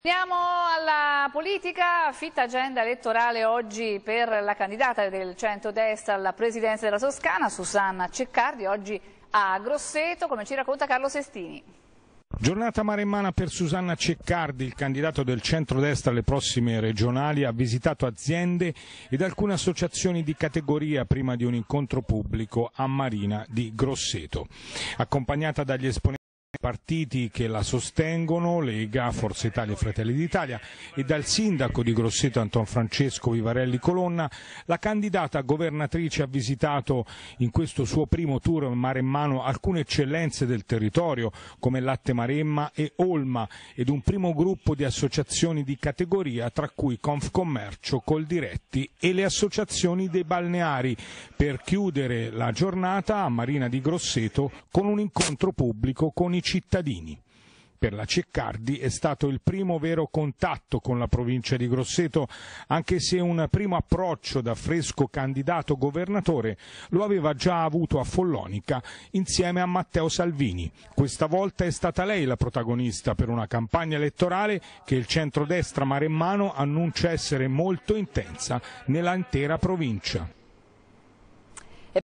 Andiamo alla politica, fitta agenda elettorale oggi per la candidata del centro-destra alla presidenza della Toscana, Susanna Ceccardi, oggi a Grosseto, come ci racconta Carlo Sestini. Giornata maremmana per Susanna Ceccardi, il candidato del centrodestra alle prossime regionali, ha visitato aziende ed alcune associazioni di categoria prima di un incontro pubblico a Marina di Grosseto. Accompagnata dagli esponenti partiti che la sostengono, Lega, Forza Italia e Fratelli d'Italia, e dal sindaco di Grosseto Anton Francesco Vivarelli Colonna, la candidata governatrice ha visitato in questo suo primo tour maremmano alcune eccellenze del territorio come Latte Maremma e Olma ed un primo gruppo di associazioni di categoria tra cui Confcommercio, Coldiretti e le associazioni dei balneari per chiudere la giornata a Marina di Grosseto con un incontro pubblico con i cittadini. Per la Ceccardi è stato il primo vero contatto con la provincia di Grosseto, anche se un primo approccio da fresco candidato governatore lo aveva già avuto a Follonica insieme a Matteo Salvini. Questa volta è stata lei la protagonista per una campagna elettorale che il centrodestra maremmano annuncia essere molto intensa nell'intera provincia.